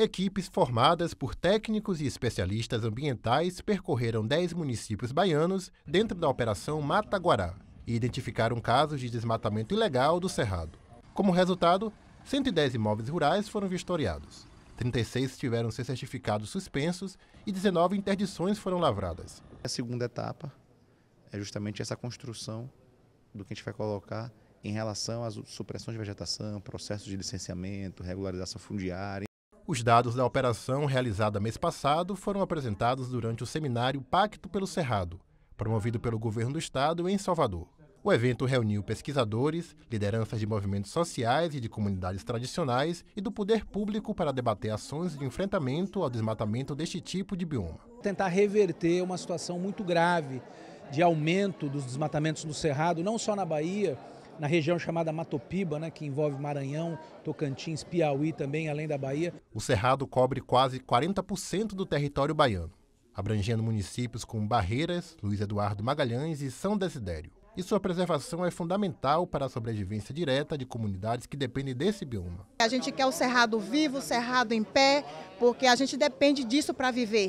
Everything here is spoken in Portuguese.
Equipes formadas por técnicos e especialistas ambientais percorreram 10 municípios baianos dentro da Operação Mata Guará e identificaram casos de desmatamento ilegal do Cerrado. Como resultado, 110 imóveis rurais foram vistoriados, 36 tiveram seus certificados suspensos e 19 interdições foram lavradas. A segunda etapa é justamente essa construção do que a gente vai colocar em relação às supressões de vegetação, processos de licenciamento, regularização fundiária. Os dados da operação realizada mês passado foram apresentados durante o seminário Pacto pelo Cerrado, promovido pelo governo do estado em Salvador. O evento reuniu pesquisadores, lideranças de movimentos sociais e de comunidades tradicionais e do poder público para debater ações de enfrentamento ao desmatamento deste tipo de bioma. Tentar reverter uma situação muito grave de aumento dos desmatamentos no Cerrado, não só na Bahia, na região chamada Matopiba, né, que envolve Maranhão, Tocantins, Piauí também, além da Bahia. O Cerrado cobre quase 40% do território baiano, abrangendo municípios como Barreiras, Luiz Eduardo Magalhães e São Desidério. E sua preservação é fundamental para a sobrevivência direta de comunidades que dependem desse bioma. A gente quer o cerrado vivo, o cerrado em pé, porque a gente depende disso para viver.